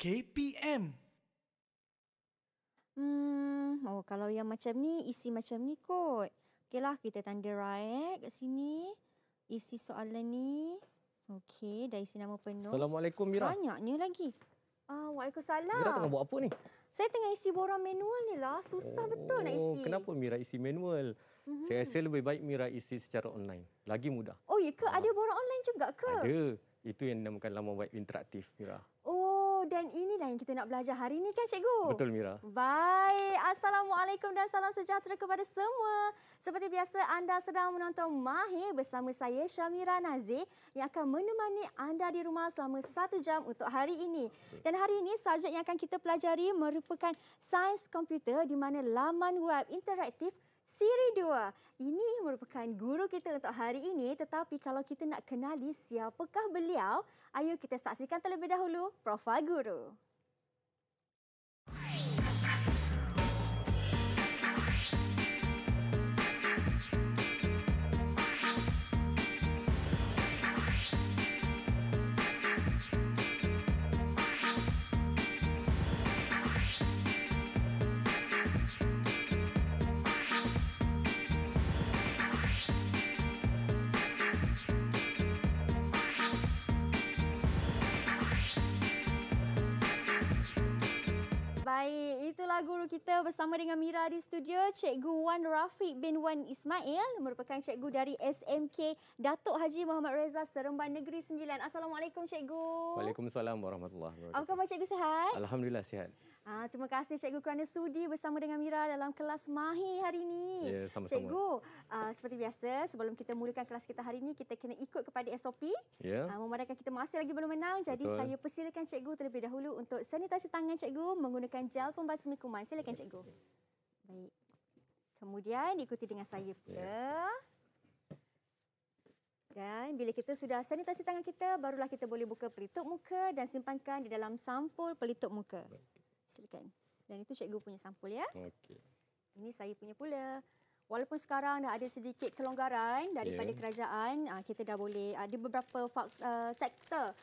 KPM. Hmm, oh kalau yang macam ni isi macam ni kot. Okeylah kita tanda right kat sini. Isi soalan ni. Okey, dah isi nama penuh. Assalamualaikum Mira. Banyaknya lagi. Ah, uh, Waalaikumsalam. Mira tengah buat apa ni? Saya tengah isi borang manual ni lah. Susah oh, betul nak isi. Kenapa Mira isi manual? Mm-hmm. Saya rasa lebih baik Mira isi secara online. Lagi mudah. Oh, ya ke? Ha. Ada borang online juga ke? Ada. Itu yang dinamakan laman web interaktif, Mira. Oh, dan inilah yang kita nak belajar hari ini kan cikgu? Betul Mira. Baik, Assalamualaikum dan salam sejahtera kepada semua. Seperti biasa anda sedang menonton Mahir bersama saya Syamira Nazir yang akan menemani anda di rumah selama satu jam untuk hari ini. Dan hari ini subjek yang akan kita pelajari merupakan sains komputer di mana laman web interaktif Siri 2. Ini merupakan guru kita untuk hari ini tetapi kalau kita nak kenali siapakah beliau, ayo kita saksikan terlebih dahulu profil guru. kita bersama dengan Mira di studio Cikgu Wan Rafiq bin Wan Ismail merupakan cikgu dari SMK Datuk Haji Muhammad Reza Seremban Negeri 9. Assalamualaikum cikgu. Waalaikumsalam warahmatullahi wabarakatuh. Apa khabar cikgu sehat. Alhamdulillah sehat. Ah, terima kasih Cikgu kerana sudi bersama dengan Mira dalam kelas Mahi hari ini. Ya, sama-sama. Cikgu, uh, seperti biasa, sebelum kita mulakan kelas kita hari ini, kita kena ikut kepada SOP. Ya. Uh, memandangkan kita masih lagi belum menang, jadi Betul. saya persilakan Cikgu terlebih dahulu untuk sanitasi tangan Cikgu menggunakan gel pembasmi kuman. Silakan Cikgu. Baik. Kemudian ikuti dengan saya pula. Ya. Dan bila kita sudah sanitasi tangan kita, barulah kita boleh buka pelitup muka dan simpankan di dalam sampul pelitup muka. Baik. Silakan. Dan itu cikgu punya sampul ya. Okey. Ini saya punya pula. Walaupun sekarang dah ada sedikit kelonggaran daripada yeah. kerajaan, ah, kita dah boleh ada ah, beberapa fakta, ah, sektor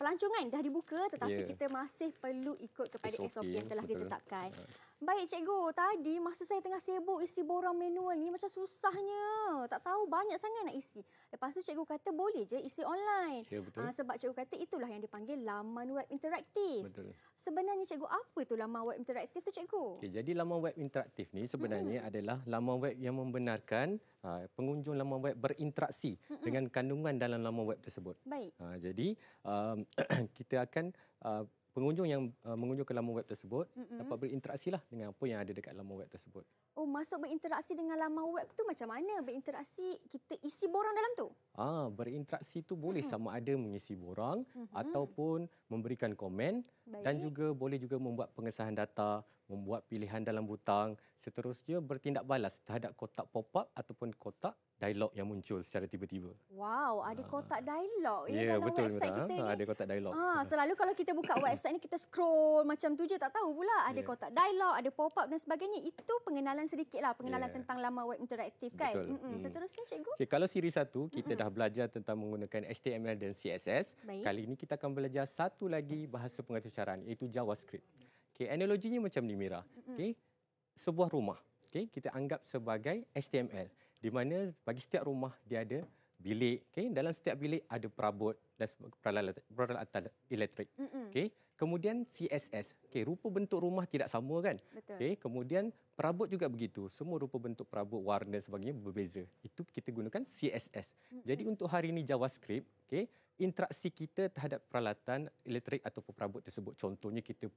pelancongan dah dibuka tetapi yeah. kita masih perlu ikut kepada SOP, SOP yang telah betul. ditetapkan. Right. Baik cikgu, tadi masa saya tengah sibuk isi borang manual ni macam susahnya. Tak tahu banyak sangat nak isi. Lepas tu cikgu kata boleh je isi online. Ya, Ha, sebab cikgu kata itulah yang dipanggil laman web interaktif. Betul. Sebenarnya cikgu, apa tu laman web interaktif tu cikgu? Okay, jadi laman web interaktif ni sebenarnya hmm. adalah laman web yang membenarkan uh, pengunjung laman web berinteraksi hmm. dengan kandungan dalam laman web tersebut. Baik. Uh, jadi um, kita akan uh, pengunjung yang uh, mengunjung ke laman web tersebut Mm-mm. dapat berinteraksi lah dengan apa yang ada dekat laman web tersebut. Oh, masuk berinteraksi dengan laman web tu macam mana? Berinteraksi kita isi borang dalam tu? Ah, berinteraksi tu boleh mm-hmm. sama ada mengisi borang mm-hmm. ataupun memberikan komen Baik. dan juga boleh juga membuat pengesahan data, membuat pilihan dalam butang, seterusnya bertindak balas terhadap kotak pop-up ataupun kotak dialog yang muncul secara tiba-tiba. Wow, ada ah. kotak dialog ya, ya dalam betul, website betul. kita ha, ni. Ada kotak dialog. Ha, selalu kalau kita buka website ini kita scroll macam tu je, tak tahu pula. Ada ya. kotak dialog, ada pop-up dan sebagainya. Itu pengenalan sedikit lah, pengenalan ya. tentang lama web interaktif kan. Betul. mm Seterusnya, Cikgu. Okay, kalau siri satu, kita mm-hmm. dah belajar tentang menggunakan HTML dan CSS. Baik. Kali ini kita akan belajar satu lagi bahasa pengaturcaraan, iaitu JavaScript. Okey, analoginya macam ni Mira. Okey. Sebuah rumah. Okey, kita anggap sebagai HTML di mana bagi setiap rumah dia ada bilik. Okey, dalam setiap bilik ada perabot dan peralatan elektrik. Okey. Kemudian CSS. Okey, rupa bentuk rumah tidak sama kan? Okey, kemudian perabot juga begitu. Semua rupa bentuk perabot, warna sebagainya berbeza. Itu kita gunakan CSS. Mm-mm. Jadi untuk hari ini JavaScript, okey, interaksi kita terhadap peralatan elektrik ataupun perabot tersebut. Contohnya kita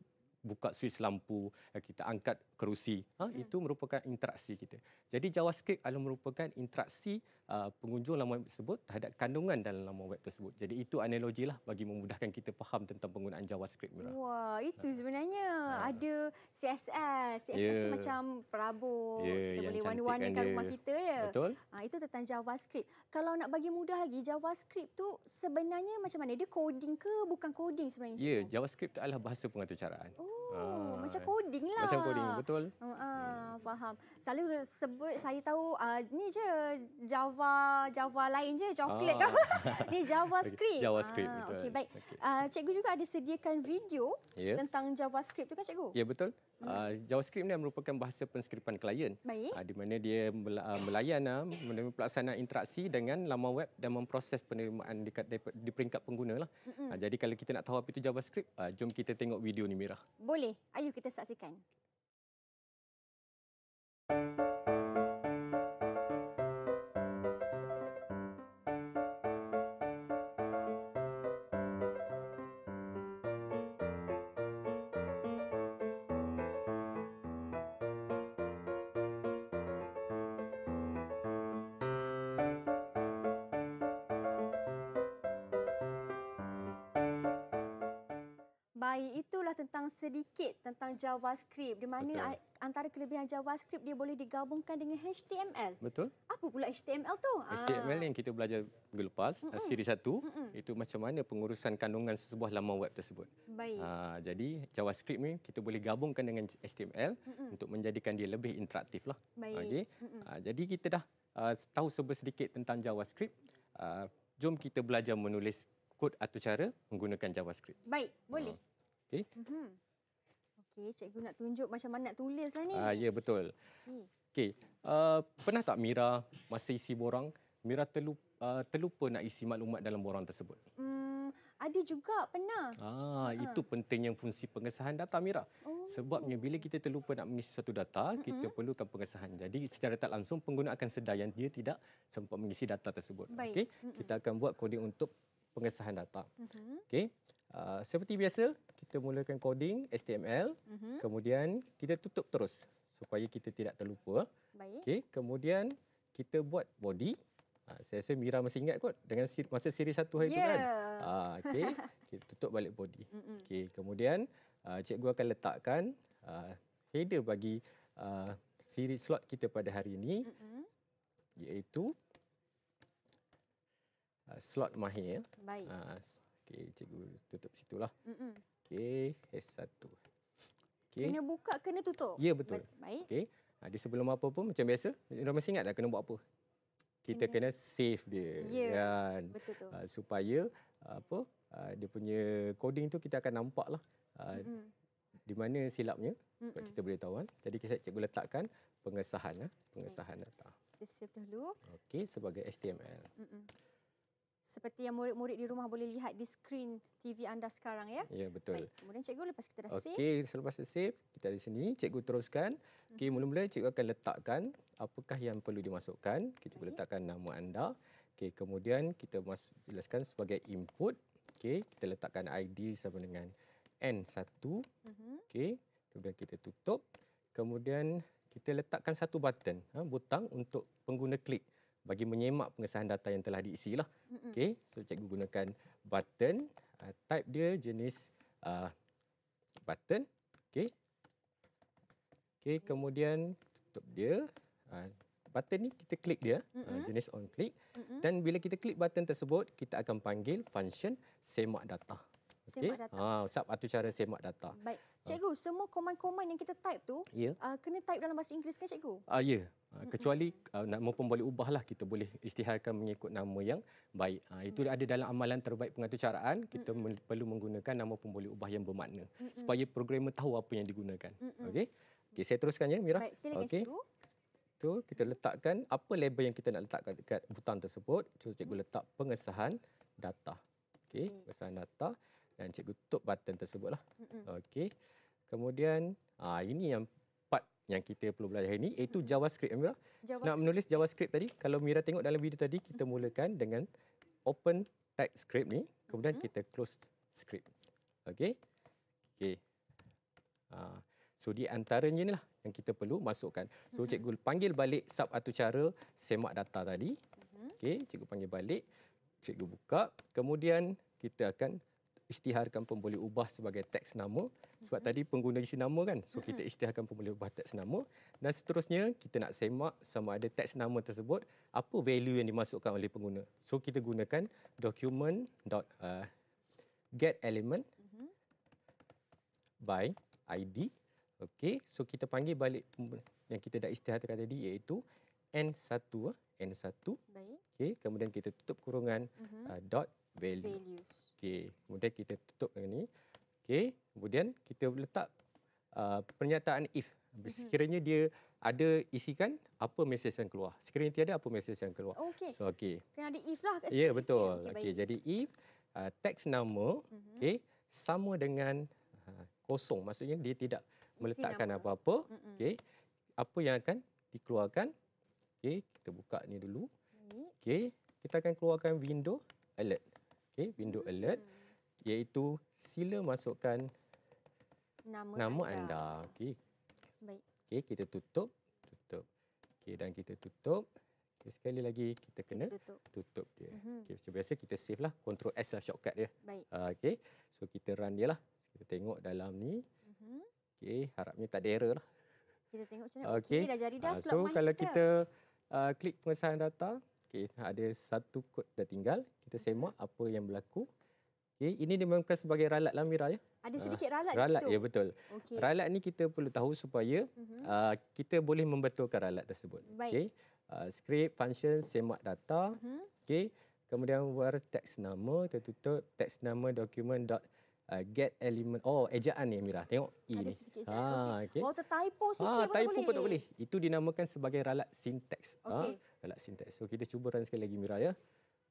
buka switch lampu, eh, kita angkat kerusi. Ha, hmm. Itu merupakan interaksi kita. Jadi JavaScript adalah merupakan interaksi uh, pengunjung laman web tersebut terhadap kandungan dalam laman web tersebut. Jadi itu analogi lah bagi memudahkan kita faham tentang penggunaan JavaScript. Mira. Wah, itu ha. sebenarnya. Ha. Ada CSS. CSS itu ya. macam perabot. Yeah, kita boleh warna-warnakan kan rumah kita. ya. Betul. Ha, itu tentang JavaScript. Kalau nak bagi mudah lagi, JavaScript tu sebenarnya macam mana? Dia coding ke bukan coding sebenarnya? Ya, yeah, JavaScript adalah bahasa pengaturcaraan. Oh. Oh, macam ah, coding lah. Macam coding, betul. Uh, uh, faham. Selalu sebut, saya tahu, uh, ni je Java, Java lain je, coklat uh. Ni JavaScript. JavaScript, uh, betul. Okay, baik. Okay. Uh, cikgu juga ada sediakan video yeah. tentang JavaScript tu kan, cikgu? Ya, yeah, betul. Uh, JavaScript ni merupakan bahasa penskripan klien. Uh, ah, di mana dia ah, melayan uh, menerima pelaksanaan interaksi dengan laman web dan memproses penerimaan di, di, di peringkat pengguna. Lah. Uh, jadi kalau kita nak tahu apa itu JavaScript, uh, jom kita tengok video ni, Mirah. Boleh. Ayuh kita saksikan. baik itulah tentang sedikit tentang JavaScript di mana Betul. antara kelebihan JavaScript dia boleh digabungkan dengan HTML. Betul. Apa pula HTML tu? HTML ah. yang kita belajar minggu lepas Mm-mm. siri satu Mm-mm. itu macam mana pengurusan kandungan sebuah laman web tersebut. Baik. Ha, jadi JavaScript ni kita boleh gabungkan dengan HTML Mm-mm. untuk menjadikan dia lebih interaktif lah. Ah, baik. Okay. Ha, ah, jadi kita dah uh, tahu sebesar sedikit tentang JavaScript. Uh, jom kita belajar menulis kod atau cara menggunakan JavaScript. Baik, boleh. Ha. Okay, Mm-hmm. Okey, cikgu nak tunjuk macam mana nak tulis lah ni. Uh, ya, yeah, betul. Okey, okay. uh, pernah tak Mira masa isi borang, Mira terlupa, uh, terlupa nak isi maklumat dalam borang tersebut? Hmm, ada juga, pernah. Ah, uh. Itu pentingnya fungsi pengesahan data, Mira. Oh. Sebabnya bila kita terlupa nak mengisi satu data, mm-hmm. kita perlukan pengesahan. Jadi secara tak langsung, pengguna akan sedar yang dia tidak sempat mengisi data tersebut. Okay, mm-hmm. kita akan buat kodik untuk pengesahan data. Mm-hmm. Okey. Uh, seperti biasa, kita mulakan coding HTML, uh-huh. Mhm. kemudian kita tutup terus supaya kita tidak terlupa. Baik. Okay, kemudian kita buat body. Uh, saya rasa Mira masih ingat kot dengan siri, masa siri satu hari yeah. itu kan. Uh, ya. ah, okay, kita tutup balik body. Uh-huh. Okay, kemudian uh, cikgu akan letakkan uh, header bagi uh, siri slot kita pada hari ini uh-huh. iaitu uh, slot mahir. Baik. Uh, Okey, cikgu tutup situ lah. Okey, S1. Okay. Kena buka, kena tutup. Ya, betul. baik. Okay, Ha, dia sebelum apa pun macam biasa. Ramai masih ingat tak kena buat apa? Kita kena, kena save dia. Ya, kan? betul tu. Ha, supaya apa, uh, dia punya coding tu kita akan nampak lah. Uh, di mana silapnya. Mm-mm. Sebab kita boleh tahu kan. Jadi cikgu letakkan pengesahan. Ha? Pengesahan data. Kita save dulu. Okey, sebagai HTML. Mm-mm seperti yang murid-murid di rumah boleh lihat di skrin TV anda sekarang ya. Ya betul. Baik, kemudian cikgu lepas kita dah save. Okey, selepas dah save, kita di sini cikgu teruskan. Okey, mhm. mula-mula cikgu akan letakkan apakah yang perlu dimasukkan. Kita okay. letakkan nama anda. Okey, kemudian kita jelaskan sebagai input. Okey, kita letakkan ID sama dengan N1. Uh-huh. Mhm. Okey, kemudian kita tutup. Kemudian kita letakkan satu button, ha, butang untuk pengguna klik bagi menyemak pengesahan data yang telah diisi lah. Okey, so cikgu gunakan button, uh, type dia jenis uh, button. Okey. Okey, kemudian tutup dia. Uh, button ni kita klik dia, uh, jenis on click. Dan bila kita klik button tersebut, kita akan panggil function semak data. Okay. Semak data. Ha, ah, sebab itu cara semak data. Baik. Cikgu, ah. semua komen-komen yang kita type tu ya. uh, kena type dalam bahasa Inggeris kan cikgu? Ah uh, ya. Ah, kecuali uh, nama pun boleh ubahlah kita boleh istiharkan mengikut nama yang baik. Uh, itu mm. ada dalam amalan terbaik pengatur caraan. Kita mm. men- perlu menggunakan nama pun boleh ubah yang bermakna. Mm. Supaya programmer tahu apa yang digunakan. Mm. Okey, okay, saya teruskan ya Mira. Baik, silakan okay. cikgu. Tu kita letakkan apa label yang kita nak letakkan dekat butang tersebut. Cikgu letak pengesahan data. Okey, pengesahan data dan cikgu tutup button tersebutlah. Okey. Kemudian ah ini yang part yang kita perlu belajar hari ini iaitu JavaScript Amira. JavaScript. Nak menulis JavaScript tadi kalau Mira tengok dalam video tadi kita mulakan dengan open type script ni kemudian kita close script. Okey. Okey. Ah so di antaranya ni lah yang kita perlu masukkan. So cikgu panggil balik sub atau cara semak data tadi. Mm-hmm. Okey, cikgu panggil balik. Cikgu buka. Kemudian kita akan isytiharkan pemboleh ubah sebagai teks nama sebab mhm. tadi pengguna isi nama kan so kita mhm. isytiharkan pemboleh ubah teks nama dan seterusnya kita nak semak sama ada teks nama tersebut apa value yang dimasukkan oleh pengguna so kita gunakan document dot uh, get element mhm. by id okey so kita panggil balik yang kita dah isytiharkan tadi iaitu n1 ah, n1 baik okey kemudian kita tutup kurungan uh, dot value, value kemudian kita tutup dengan ni. Okey, kemudian kita letak uh, pernyataan if. Mhm. Sekiranya dia ada isikan, apa mesej yang keluar? Sekiranya tiada, apa mesej yang keluar? Okey. So, okay. Kena ada if lah. Ya, yeah, betul. Okay, okay, jadi if, uh, teks nama uh-huh. okay, sama dengan uh, kosong. Maksudnya dia tidak Isi meletakkan apa-apa. Uh-huh. Okay. Apa yang akan dikeluarkan? Okay, kita buka ni dulu. Okay. Kita akan keluarkan window alert. Okay, window uh-huh. alert iaitu sila masukkan nama, nama anda. anda. Okey. Baik. Okey, kita tutup. Tutup. Okey, dan kita tutup. Okay, sekali lagi kita kena tutup. tutup dia. Mm-hmm. Okey, biasa kita save lah control S lah shortcut dia. Baik. Uh, Okey. So kita run dia lah. kita tengok dalam ni. Mm-hmm. Okey, harapnya tak ada error lah. Kita tengok macam Okey, okay, dah jadi dah uh, So kalau kita, kita uh, klik pengesahan data, okay, ada satu kod dah tinggal. Kita mm semak apa yang berlaku. Okay. Eh, ini dimaklumkan sebagai ralat lamira ya. Ada sedikit ah, ralat. di situ. ralat ya betul. Okay. Ralat ni kita perlu tahu supaya uh-huh. uh, kita boleh membetulkan ralat tersebut. Okey. Uh, script, function, semak data. Uh-huh. Mhm. Okay. Kemudian where text nama tertutup text nama document dot uh, get element oh ejaan ni Mira tengok e ni ha okey oh typo sikit ah, pun typo boleh pun tak boleh itu dinamakan sebagai ralat sintaks okay. ha ralat sintaks so kita cuba run sekali lagi Mira ya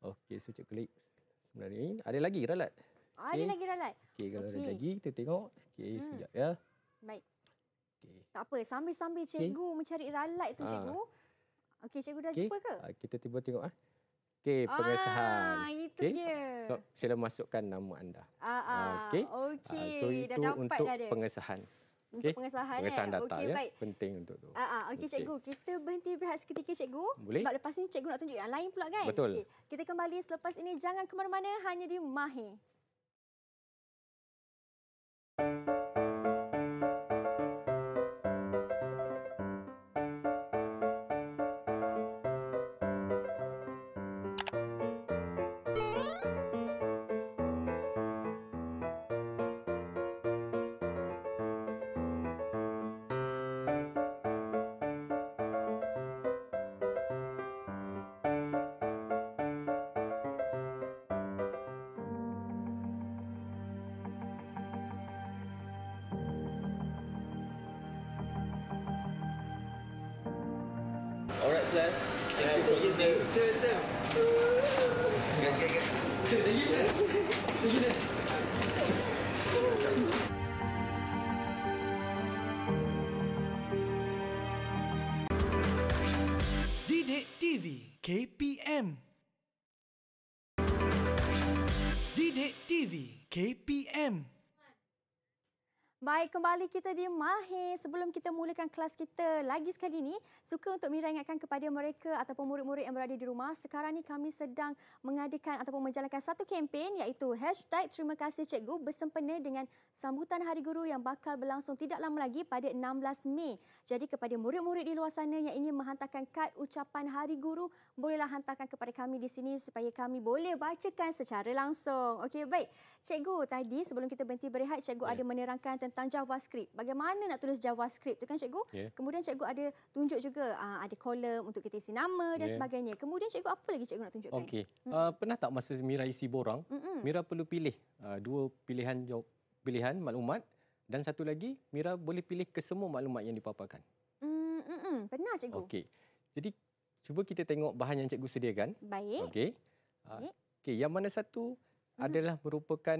okey so cek klik sebenarnya. Ada lagi ralat. Okay. Ada lagi ralat. Okey, kalau okay. ada lagi kita tengok. Okey, hmm. sekejap ya. Baik. Okey. Tak apa, sambil-sambil cikgu okay. mencari ralat tu ah. cikgu. Okey, cikgu dah okay. jumpa ke? Ha, kita tiba tengok ah. Okey, pengesahan. Ah, itu okay. dia. So, sila masukkan nama anda. Ah, ah. Okey. Okay. Ah, so dah dapat untuk dah dia. Pengesahan. Dia. Untuk okay. pengesahan. Pengesahan eh. data okay, ya. Baik. Penting untuk tu. Ah, ah. okay. cikgu, kita berhenti berehat seketika cikgu. Boleh. Sebab lepas ini cikgu nak tunjuk yang lain pula kan? Betul. Okay. Kita kembali selepas ini. Jangan ke mana-mana hanya di Mahi. Thank you. KPM. Didik TV KPM. Baik, kembali kita di Mahir. Sebelum kita mulakan kelas kita lagi sekali ini, suka untuk Mira ingatkan kepada mereka ataupun murid-murid yang berada di rumah, sekarang ini kami sedang mengadakan ataupun menjalankan satu kempen iaitu hashtag Terima Kasih Cikgu bersempena dengan sambutan Hari Guru yang bakal berlangsung tidak lama lagi pada 16 Mei. Jadi kepada murid-murid di luar sana yang ingin menghantarkan kad ucapan Hari Guru, bolehlah hantarkan kepada kami di sini supaya kami boleh bacakan secara langsung. Okey, baik. Cikgu, tadi sebelum kita berhenti berehat, Cikgu ya. ada menerangkan tentang tentang JavaScript. Bagaimana nak tulis JavaScript tu kan cikgu? Yeah. Kemudian cikgu ada tunjuk juga uh, ada kolom untuk kita isi nama dan yeah. sebagainya. Kemudian cikgu apa lagi cikgu nak tunjukkan? Okey. Hmm. Uh, pernah tak masa Mira isi borang? Hmm. Mira perlu pilih uh, dua pilihan jawab, pilihan maklumat dan satu lagi Mira boleh pilih kesemua maklumat yang dipaparkan. Hmm. hmm. Pernah cikgu. Okey. Jadi cuba kita tengok bahan yang cikgu sediakan. Baik. Okey. Okey, yang mana satu mm-hmm. adalah merupakan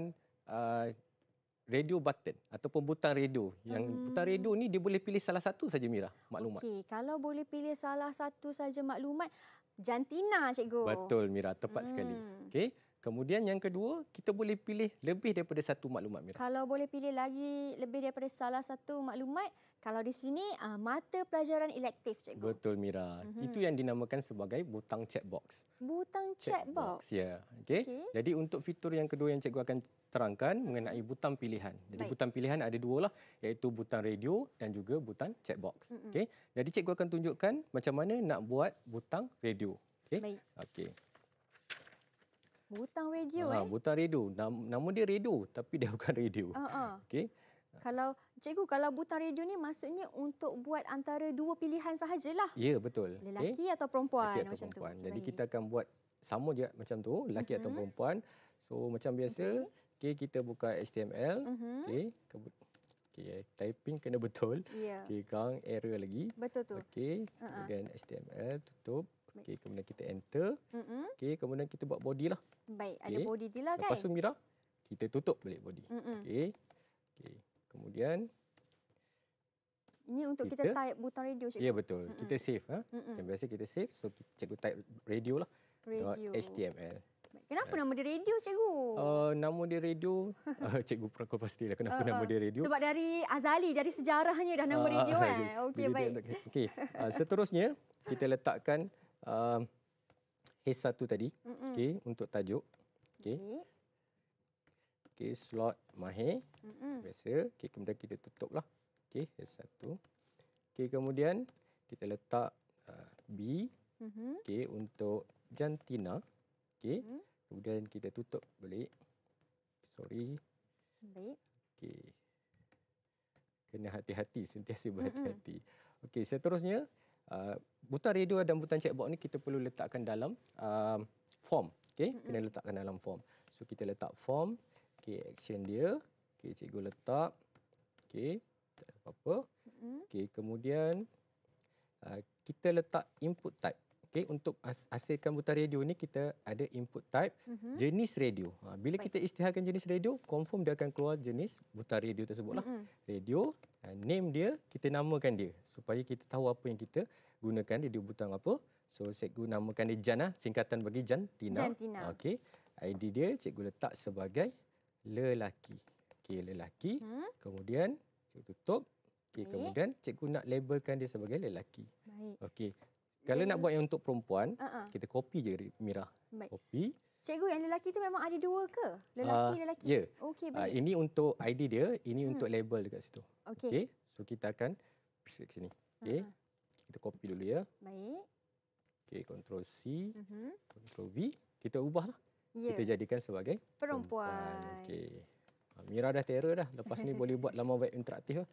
radio button ataupun butang radio yang hmm. butang radio ni dia boleh pilih salah satu saja Mira maklumat. Okey, kalau boleh pilih salah satu saja maklumat jantina cikgu. Betul Mira, tepat hmm. sekali. Okey. Kemudian yang kedua, kita boleh pilih lebih daripada satu maklumat Mira. Kalau boleh pilih lagi lebih daripada salah satu maklumat, kalau di sini uh, mata pelajaran elektif cikgu. Betul Mira. hmm Itu yang dinamakan sebagai butang checkbox. Butang checkbox. checkbox. Ya. Yeah. Okey. Okay. Jadi untuk fitur yang kedua yang cikgu akan terangkan mengenai butang pilihan. Jadi Baik. butang pilihan ada dua lah, iaitu butang radio dan juga butang checkbox. Okey. Jadi cikgu akan tunjukkan macam mana nak buat butang radio. Okey. Okey. Butang radio ha, eh? Butang radio. Nama dia radio tapi dia bukan radio. Uh ah, -huh. Ah. okay. Kalau Cikgu, kalau butang radio ni maksudnya untuk buat antara dua pilihan sahajalah. Ya, betul. Lelaki okay. atau perempuan lelaki atau macam perempuan. tu. Jadi Baik. kita akan buat sama juga macam tu, lelaki uh -huh. atau perempuan. So macam biasa, okay. Okey, kita buka HTML. Mm-hmm. Okey. Okey, eh, typing kena betul. Yeah. Okey, gang error lagi. Betul tu. Okey. Uh-huh. Dan HTML tutup. Okey, kemudian kita enter. Mm-hmm. Okey, kemudian kita buat body lah. Baik, okay. ada body dia lah kan. Lepas tu kan? Mira, kita tutup balik body. Mm-hmm. Okey. Okey. Kemudian ini untuk kita, kita type butang radio cikgu. Ya yeah, betul. Mm-mm. Kita save ha. Macam biasa kita save so cikgu type radio lah. Radio. .html. Kenapa eh. nama dia radio, cikgu? Uh, nama dia radio, uh, cikgu pasti lah. kenapa uh, uh. nama dia radio. Sebab dari Azali, dari sejarahnya dah nama uh, radio. Uh, eh. Okey, baik. Okay. Uh, ah, seterusnya, kita letakkan uh, H1 tadi okay, untuk tajuk. Okey. Okey, slot mahir. Mm-mm. Biasa. Okey, kemudian kita tutup lah. Okey, h satu. Okey, kemudian kita letak uh, B. Mm-hmm. Okey, untuk jantina. Okey. Mm-hmm. Kemudian kita tutup balik. Sorry. Baik. Okey. Kena hati-hati, sentiasa berhati-hati. Okey, seterusnya, uh, butang radio dan butang checkbox ni kita perlu letakkan dalam uh, form. Okey, kena letakkan dalam form. So, kita letak form. Okey, action dia. Okey, cikgu letak. Okey, tak ada apa-apa. Okey, kemudian uh, kita letak input type. Okay, untuk hasilkan buta radio ni kita ada input type mm-hmm. jenis radio. Ha, bila Baik. kita istiharkan jenis radio, confirm dia akan keluar jenis buta radio tersebutlah. Mm-hmm. Radio, ha, name dia, kita namakan dia supaya kita tahu apa yang kita gunakan radio buta apa. So cikgu namakan dia Jan lah, singkatan bagi Jantina. Jantina. Okay, ID dia cikgu letak sebagai lelaki. Okey, lelaki. hmm Kemudian cikgu tutup. Okey, kemudian cikgu nak labelkan dia sebagai lelaki. Baik. Okey. Kalau nak buat yang untuk perempuan, uh-uh. kita copy je Mira. Baik. Copy. Cikgu, yang lelaki tu memang ada dua ke? Lelaki-lelaki? Uh, ah, ya. Yeah. Okey, ah, baik. Uh, ini untuk ID dia, ini hmm. untuk label dekat situ. Okey. Okay. So, kita akan pisik sini. Okey. Uh-huh. Kita copy dulu ya. Baik. Okey, control C, uh-huh. Ctrl V. Kita ubahlah. Yeah. Kita jadikan sebagai perempuan. perempuan. Okey. Ah, Mira dah terror dah. Lepas ni boleh buat lama web interaktif lah.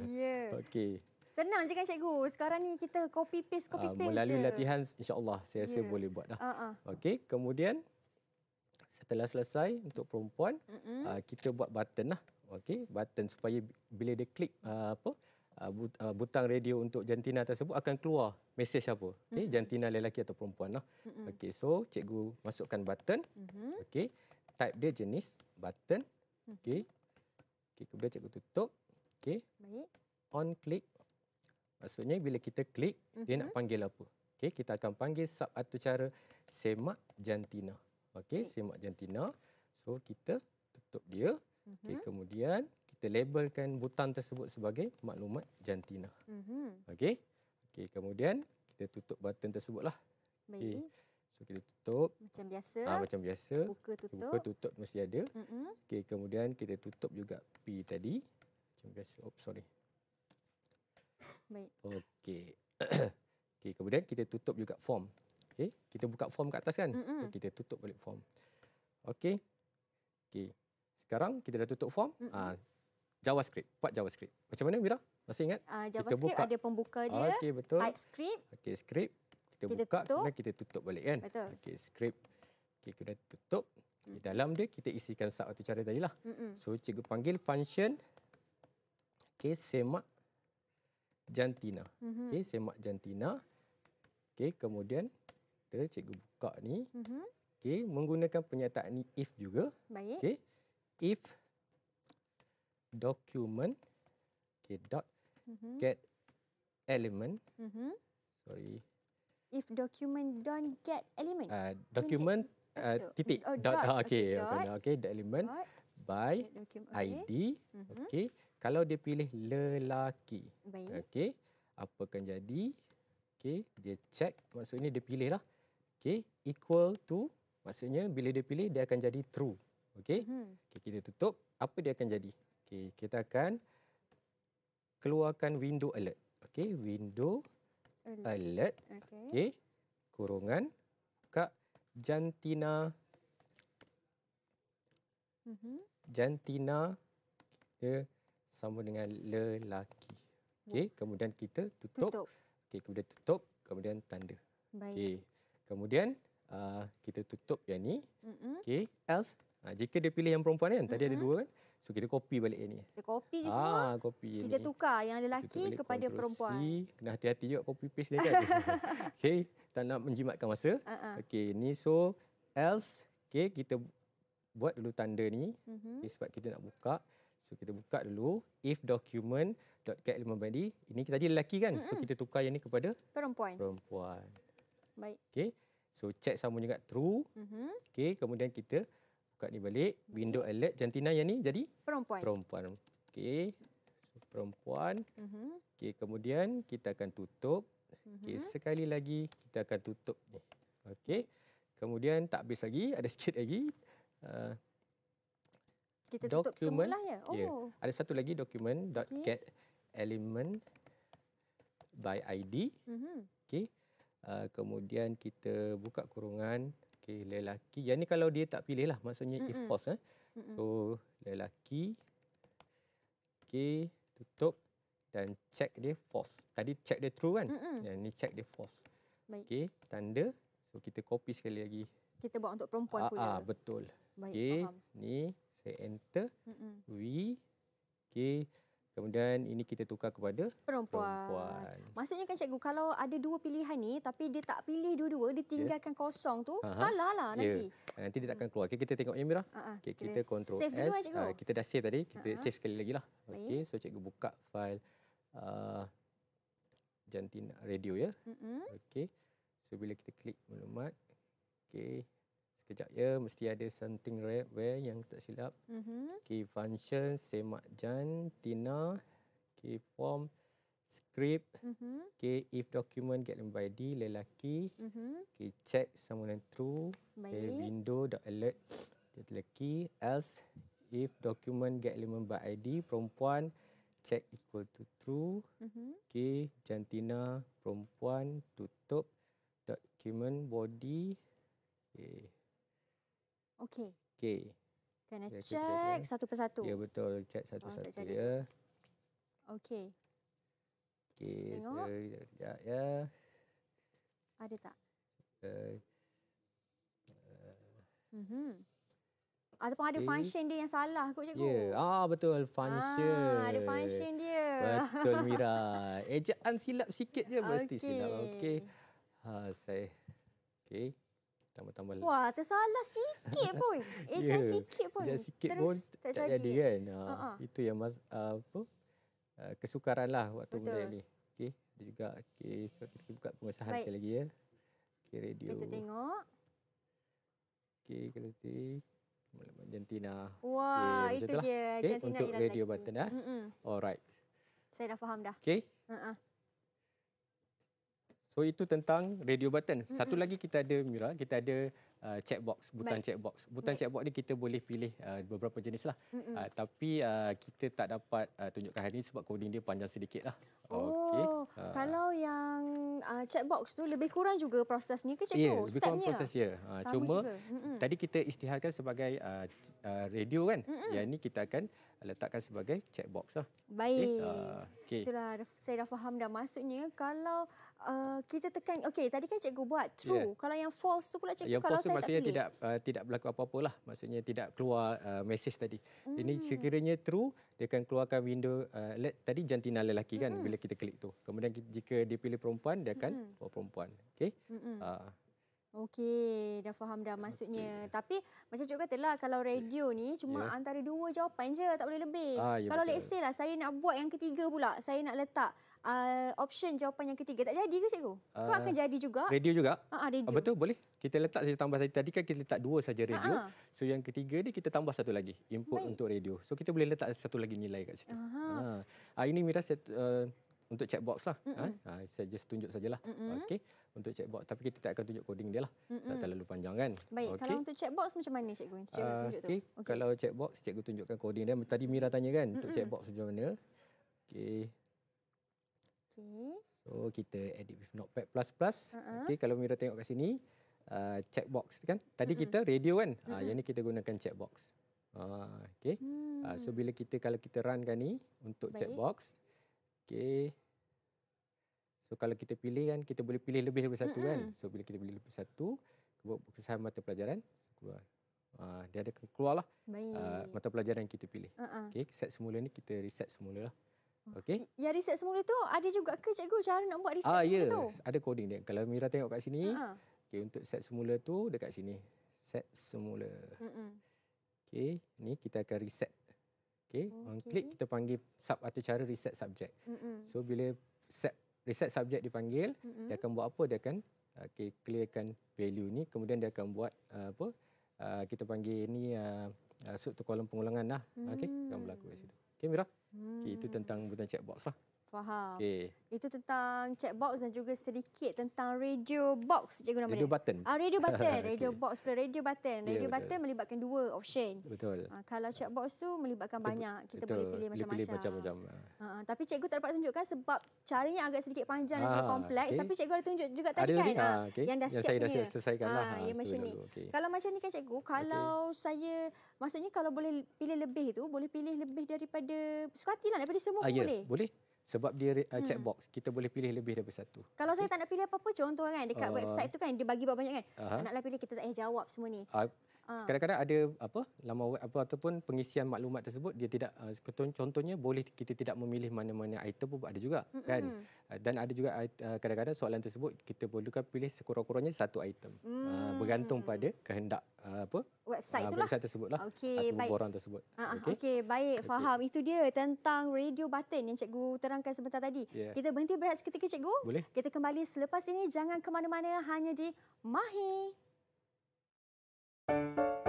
Ya. Yeah. Okey. Senang je kan cikgu. Sekarang ni kita copy paste copy ah, paste. Uh, melalui je. latihan insya-Allah saya yeah. boleh buat dah. Uh-uh. Okey, kemudian setelah selesai untuk perempuan, uh-uh. uh, kita buat button lah. Okey, button supaya bila dia klik uh, apa Uh, butang radio untuk jantina tersebut akan keluar mesej apa okay, mm-hmm. jantina lelaki atau perempuan lah mm-hmm. okay, so cikgu masukkan button mm-hmm. okay, type dia jenis button mm-hmm. okay. Okay, kemudian cikgu tutup okay. Baik. on click Maksudnya bila kita klik, mm -hmm. dia nak mhm. panggil apa. Okey, kita akan panggil sub atau cara semak jantina. Okey, okay. semak jantina. So, kita tutup dia. Mm -hmm. Okey, mhm. kemudian kita labelkan butang tersebut sebagai maklumat jantina. Mm -hmm. Okey. Okey, kemudian kita tutup button tersebutlah. Baik. Okay. So, kita tutup. Macam biasa. Ha, macam biasa. Buka tutup. Buka tutup mesti ada. Mm -hmm. Okey, kemudian kita tutup juga P tadi. Macam biasa. Oh, sorry. Baik. Okey. Okey, kemudian kita tutup juga form. Okey, kita buka form kat atas kan? Mm-hmm. So, kita tutup balik form. Okey. Okey. Sekarang kita dah tutup form, mm-hmm. uh, JavaScript, buat JavaScript. Macam mana Mira? Masih ingat? Ah, JavaScript ada pembuka dia. Okey, betul. Script. Okey, script. Kita, kita buka, tutup. kita tutup balik kan? Betul. Okey, script. Okey, kita tutup. Di mm. dalam dia kita isikan sub atau cara tadi lah. So cikgu panggil function. Okey semak jantina. Mm-hmm. Okey, semak jantina. Okey, kemudian kita cikgu buka ni. Mm-hmm. Okey, menggunakan penyataan ni if juga. Baik. Okey. If document okay, dot mm-hmm. get element. Mm-hmm. Sorry. If document don't get element. Uh, document get, uh, titik oh, dot. dot. Ah, okey, okay, okay, the element dot. by okay. ID. okay hmm kalau dia pilih lelaki. Baik. Okey. Apa akan jadi? Okey, dia check. Maksudnya dia pilih lah, Okey, equal to maksudnya bila dia pilih dia akan jadi true. Okey. Hmm. Okey, kita tutup. Apa dia akan jadi? Okey, kita akan keluarkan window alert. Okey, window alert. alert. Okey. Okay. Kurungan kak jantina. Mhm. Jantina dia sama dengan lelaki. Ya. Okey, kemudian kita tutup. tutup. Okey, kemudian tutup, kemudian tanda. Okey. Kemudian uh, kita tutup yang ni. Okey, else uh, jika dia pilih yang perempuan kan? Tadi Mm-mm. ada dua kan? So kita copy balik yang ni. Kita copy ke ah, semua. Ah, copy kita ni. tukar yang lelaki kepada perempuan. C. Kena hati-hati juga copy paste dia kan. Okey, tak nak menjimatkan masa. Uh-uh. Okey, ni so else okey kita buat dulu tanda ni. Mm-hmm. Okay, sebab kita nak buka. So kita buka dulu if document dot lima document.getElementById. Ini kita jadi lelaki kan? Mm-hmm. So kita tukar yang ni kepada perempuan. Perempuan. Baik. Okay. So check sama juga true. Mm-hmm. Okey, kemudian kita buka ni balik window alert jantina yang ni jadi perempuan. Perempuan. Okay. perempuan. Mm-hmm. Okey, kemudian kita akan tutup. Mm-hmm. Okey, sekali lagi kita akan tutup ni. Okey. Kemudian tak habis lagi, ada sedikit lagi. Uh, kita tutup dokumen, semulanya. Ya. Oh. Yeah. Ada satu lagi document. okay. .get element by ID. Mm-hmm. Okay. Uh, ah, kemudian kita buka kurungan. Okay, lelaki. Yang ni kalau dia tak pilih lah. Maksudnya Mm-mm. if false. Eh. So, lelaki. Okay, tutup. Dan check dia false. Tadi check dia true kan? Mm-mm. Yang ni check dia false. Baik. Okay, tanda. So, kita copy sekali lagi. Kita buat untuk perempuan ah, pula. Ah, betul. Baik, okay, faham. ni saya enter mm-hmm. we okey kemudian ini kita tukar kepada perempuan. perempuan maksudnya kan cikgu kalau ada dua pilihan ni tapi dia tak pilih dua-dua dia ya. tinggalkan yeah. kosong tu uh salah lah ya. nanti yeah. nanti dia takkan keluar okey kita tengok ya mira uh-huh. Ah, ah. okey kita control save s dulu, eh, Uh, ah, kita dah save tadi kita uh-huh. save sekali lagi lah okey so cikgu buka fail uh, jantin radio ya mm-hmm. okey so bila kita klik maklumat okey Sekejap ya, mesti ada something red where yang tak silap. Mm-hmm. Key function, semak jan, tina, key form, script, mm-hmm. key if document get them by D, lelaki, mm-hmm. key check sama true, Baik. key window alert, dia lelaki, else if document get element by ID, perempuan, check equal to true, mm-hmm. key jantina, perempuan, tutup, document body, okay. Okay. Okay. Kena ya, check kita, eh. satu persatu. Ya betul, check satu oh, persatu oh, ya. Okay. Okay, Tengok. So, ya, ya, Ada tak? Uh, Mhm. Ataupun ada function dia yang salah kot cikgu. Ya, yeah. ah betul function. Ah, ada function dia. Betul Mira. Ejaan silap sikit je okay. silap. Okey. Ha, saya. Okey tambah-tambah. lah Wah, tersalah sikit pun. Eh, yeah. sikit pun. Jangan sikit Terus pun tak, tak jadi kan. Uh, ah, huh Itu yang mas, uh, apa? Uh, kesukaran lah waktu Betul. benda ni. Okey, ada juga. Okey, so kita buka pengesahan sekali lagi ya. Okey, radio. Kita tengok. Okey, kalau nanti. Mulai Jantina. Wah, okay, itu dia. Okay, Jantina untuk radio lagi. button lah. Mm-mm. Alright. Saya dah faham dah. Okey. Uh-uh. So itu tentang radio button. Satu mm-hmm. lagi kita ada Mira, kita ada uh, checkbox, butang Baik. checkbox. Butang Baik. checkbox ni kita boleh pilih uh, beberapa jenis lah. Uh, tapi uh, kita tak dapat uh, tunjukkan hari ini sebab coding dia panjang sedikit lah. Oh, okay. Uh, kalau yang uh, checkbox tu lebih kurang juga prosesnya ke cikgu? Ya, yeah, lebih kurang prosesnya. Lah. Uh, cuma juga. tadi kita istiharkan sebagai uh, uh, radio kan? Mm-mm. Yang ni kita akan letakkan sebagai checkbox lah. Baik. Okay. Uh, okay. Itulah saya dah faham dah. Maksudnya kalau uh, kita tekan, okay tadi kan cikgu buat true. Yeah. Kalau yang false tu pula cikgu, yang kalau saya maksudnya pilih. tidak uh, tidak berlaku apa-apa lah. Maksudnya tidak keluar uh, mesej tadi. Hmm. Ini sekiranya true, dia akan keluarkan window uh, alert. Tadi jantina lelaki kan hmm. bila kita klik tu. Kemudian jika dia pilih perempuan, dia akan hmm. Oh, perempuan. Okey. Hmm. Uh, Okey, dah faham dah maksudnya. Okay. Tapi macam cakap katalah kalau radio ni cuma yeah. antara dua jawapan je, tak boleh lebih. Ah, yeah, kalau betul. let's say lah saya nak buat yang ketiga pula, saya nak letak uh, option jawapan yang ketiga tak jadi ke cikgu? Uh, Kau akan jadi juga. Radio juga? Uh, uh, radio. Uh, betul boleh. Kita letak saja tambah tadi tadi kan kita letak dua saja radio. Uh, uh. So yang ketiga ni kita tambah satu lagi input Baik. untuk radio. So kita boleh letak satu lagi nilai kat situ. Ha. Uh, uh, ini Mira set uh, untuk checkbox lah. Ha? Ha, saya just tunjuk sajalah. Okey. Untuk checkbox. Tapi kita tak akan tunjuk coding dia lah. Tak terlalu panjang kan. Baik. Okay. Kalau untuk checkbox macam mana cikgu? Cikgu uh, tunjuk okay. tu. Okay. Kalau checkbox, cikgu tunjukkan coding dia. Tadi Mira tanya kan. Mm-mm. Untuk checkbox macam mana. Okey. Okay. So kita edit with Notepad++. Uh-huh. Okay, kalau Mira tengok kat sini, uh, checkbox kan. Tadi uh-huh. kita radio kan. Uh-huh. Uh, yang ni kita gunakan checkbox. Uh, ah, okay. Ah, hmm. Uh, so bila kita kalau kita run kan ni untuk Baik. checkbox. Okay. So kalau kita pilih kan, kita boleh pilih lebih daripada satu uh-huh. kan. So bila kita pilih lebih satu, keputusan mata pelajaran keluar. Uh, dia ada keluar lah uh, mata pelajaran yang kita pilih. Uh-huh. Okay, set semula ni kita reset semula lah. Hmm. Okey. Ya riset semula tu ada juga ke cikgu cara nak buat riset ah, yeah. tu? Ah ya, ada coding dia. Kalau Mira tengok kat sini. Uh-huh. untuk set semula tu dekat sini. Set semula. Hmm. Okey, ni kita akan reset. Okey, okay. on click kita panggil sub atau cara reset subjek. Hmm. So bila set reset subjek dipanggil, Mm-mm. dia akan buat apa? Dia akan okey clearkan value ni, kemudian dia akan buat uh, apa? Uh, kita panggil ni uh, uh, sub to kolom pengulangan lah. Mm. Okey, akan berlaku kat situ. Okey, Mira. Okay, itu hmm. tentang tentang chatbox lah. Faham. Okay. Itu tentang chat box dan juga sedikit tentang radio box cikgu nama Radio button. Ah radio button, radio okay. box pula radio button. Ya, radio yeah, button betul. melibatkan dua option. Betul. Ah, kalau box tu melibatkan betul. banyak, kita betul. boleh pilih macam-macam. Ah, tapi cikgu tak dapat tunjukkan sebab caranya agak sedikit panjang ah, dan cukup kompleks, okay. tapi cikgu ada tunjuk juga tadi ada kan. Ah, ah okay. Yang dah siap Yang saya dah selesaikanlah. Ah, ha, yang ni. Okay. Kalau macam ni kan cikgu, kalau okay. saya maksudnya kalau boleh pilih lebih tu, boleh pilih lebih daripada sukatilah daripada semua ah, yeah. boleh. Boleh sebab dia uh, check hmm. box kita boleh pilih lebih daripada satu kalau okay. saya tak nak pilih apa-apa contoh kan dekat uh, website itu kan dia bagi banyak kan uh-huh. nak pilih kita tak payah jawab semua ni uh, Ah. Kadang-kadang ada apa lama web apa ataupun pengisian maklumat tersebut dia tidak ah, contohnya boleh kita tidak memilih mana-mana item pun ada juga mm-hmm. kan. Ah, dan ada juga kadang-kadang soalan tersebut kita boleh juga pilih sekurang-kurangnya satu item. Mm-hmm. bergantung pada kehendak apa website itulah. Website tersebutlah. Okey, baik. Orang tersebut. Okey. Okay, baik, faham. Okay. Itu dia tentang radio button yang cikgu terangkan sebentar tadi. Yeah. Kita berhenti berehat seketika cikgu. Boleh. Kita kembali selepas ini jangan ke mana-mana hanya di Mahi. Thank you.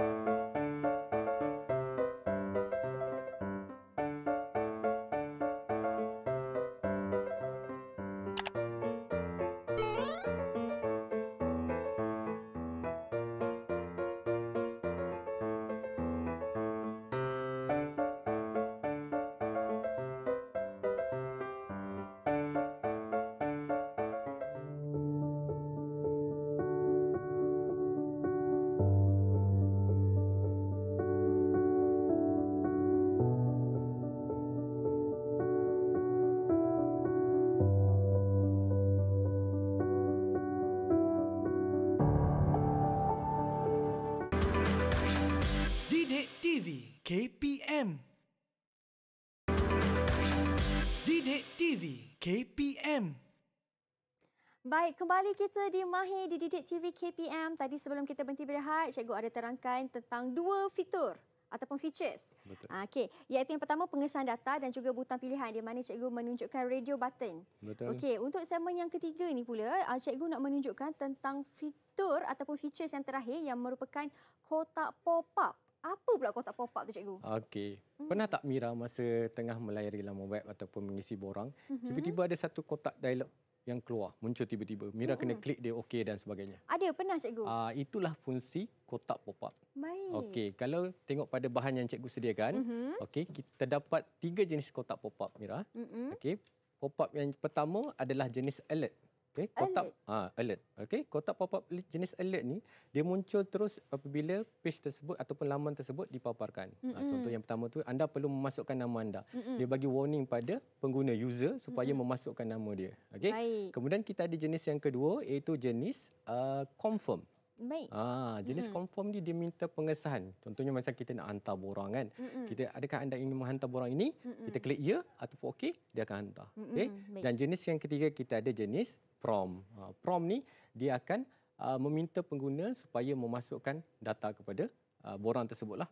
Baik, kembali kita di Mahir di Didik TV KPM. Tadi sebelum kita berhenti berehat, Cikgu ada terangkan tentang dua fitur ataupun features. Betul. Ah, okey, iaitu yang pertama pengesan data dan juga butang pilihan di mana cikgu menunjukkan radio button. Betul. Okey, untuk segmen yang ketiga ni pula, ah, cikgu nak menunjukkan tentang fitur ataupun features yang terakhir yang merupakan kotak pop-up. Apa pula kotak pop-up tu cikgu? Okey. Hmm. Pernah tak Mira masa tengah melayari laman web ataupun mengisi borang, mm tiba-tiba ada satu kotak dialog yang keluar muncul tiba-tiba. Mira mm-hmm. kena klik dia okey dan sebagainya. Ada pernah cikgu? Ah uh, itulah fungsi kotak pop-up. Baik. Okey, kalau tengok pada bahan yang cikgu sediakan, mm-hmm. okey, kita dapat tiga jenis kotak pop-up Mira. Mm-hmm. Okey. Pop-up yang pertama adalah jenis alert. Okay, kotak alert. Ha, alert. Okay, kotak pop-up jenis alert ni dia muncul terus apabila page tersebut ataupun laman tersebut dipaparkan. Ha, contoh yang pertama tu anda perlu memasukkan nama anda. Mm-mm. Dia bagi warning pada pengguna user supaya Mm-mm. memasukkan nama dia. Okay. Kemudian kita ada jenis yang kedua iaitu jenis uh, confirm. Baik. Ah, jenis mm-hmm. confirm ni dia minta pengesahan. Contohnya masa kita nak hantar borang kan. Mm-hmm. Kita adakah anda ingin menghantar borang ini? Mm-hmm. Kita klik ya ataupun okey, dia akan hantar. Mm-hmm. Okey. Dan jenis yang ketiga kita ada jenis prom. Uh, prom ni dia akan uh, meminta pengguna supaya memasukkan data kepada uh, borang tersebutlah.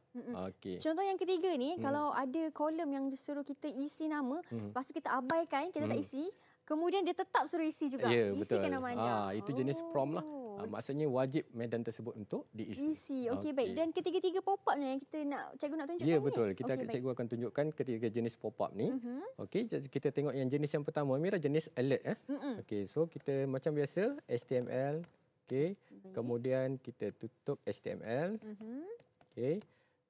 Okey. Contoh yang ketiga ni mm kalau ada kolom yang disuruh kita isi nama, mm-hmm. lepas tu kita abaikan, kita mm-hmm. tak isi, kemudian dia tetap suruh isi juga. Yeah, Isikan betul. nama Ah, itu jenis oh. prom lah. Oh. Uh, maksudnya wajib medan tersebut untuk diisi. Isi. Okey okay. baik. Dan ketiga-tiga pop-up ni yang kita nak cikgu nak tunjukkan. Ya yeah, betul. Kita okay, cikgu baik. akan tunjukkan ketiga jenis pop-up ni. Uh-huh. Okey, kita tengok yang jenis yang pertama. Mira jenis alert eh. Uh-huh. Okey, so kita macam biasa HTML. Okey. Kemudian kita tutup HTML. Uh-huh. Mhm. Okey.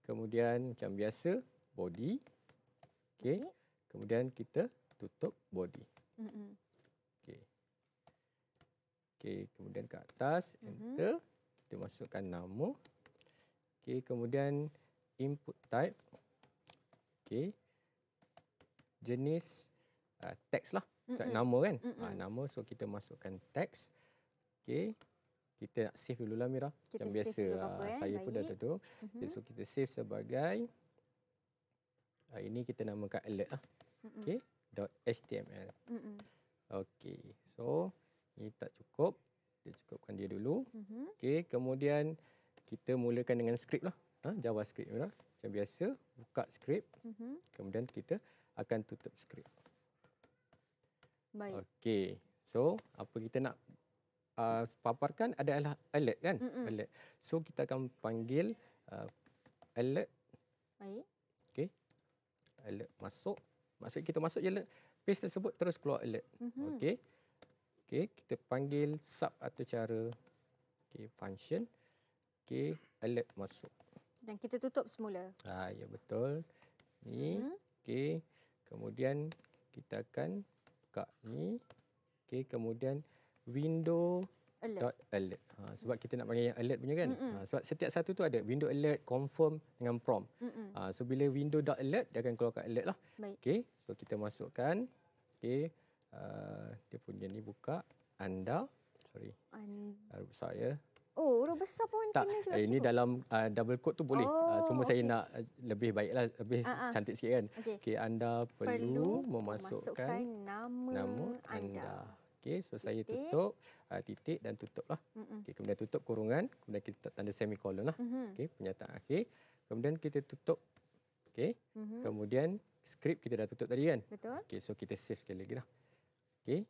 Kemudian macam biasa body. Okey. Okay. Kemudian kita tutup body. Uh-huh. Okey, kemudian ke atas, mhm. enter. Mm -hmm. Kita masukkan nama. Okey, kemudian input type. Okey. Jenis uh, teks lah. Mm -mm. Nama kan? Mm -mm. Ha, nama, so kita masukkan teks. Okey. Kita nak save dulu lah Mira. Kita Macam biasa ah, apa, eh? saya eh? pun Baik. dah tu. Mm -hmm. okay, so kita save sebagai. Uh, ini kita namakan alert lah. Mm -mm. Okey. .html. Mm -mm. Okey. So. Ini tak cukup dia cukupkan dia dulu mm-hmm. okey kemudian kita mulakan dengan skrip lah ha, javascript lah macam biasa buka skrip mm-hmm. kemudian kita akan tutup skrip baik okey so apa kita nak uh, paparkan adalah alert kan Mm-mm. alert so kita akan panggil uh, alert baik okey alert masuk maksud kita masuk je alert page tersebut terus keluar alert mm-hmm. okey okey kita panggil sub atau cara okey function okey alert masuk dan kita tutup semula ha ah, ya betul ni hmm. okey kemudian kita akan buka ni okey kemudian window alert. alert ha sebab kita nak panggil yang alert punya kan Mm-mm. ha sebab setiap satu tu ada window alert confirm dengan prompt Mm-mm. ha so bila window dot alert dia akan keluarkan alert lah okey so kita masukkan okey Uh, dia punya ni buka anda sorry anda uh, saya Oh, huruf besar pun tak. kena juga. Eh, ini dalam uh, double quote tu boleh. Uh, oh, uh, cuma okay. saya nak lebih baiklah, lebih uh-huh. cantik sikit kan. Okey, okay, anda perlu, perlu memasukkan, memasukkan nama, nama anda. anda. Okey, so titik. tutup uh, titik dan tutuplah. Okey, kemudian tutup kurungan, kemudian kita tanda semicolon lah. Mm-hmm. Okey, penyataan akhir. Kemudian kita tutup. Okey. Mm-hmm. Kemudian skrip kita dah tutup tadi kan? Betul. Okey, so kita save sekali lagi lah. Okay,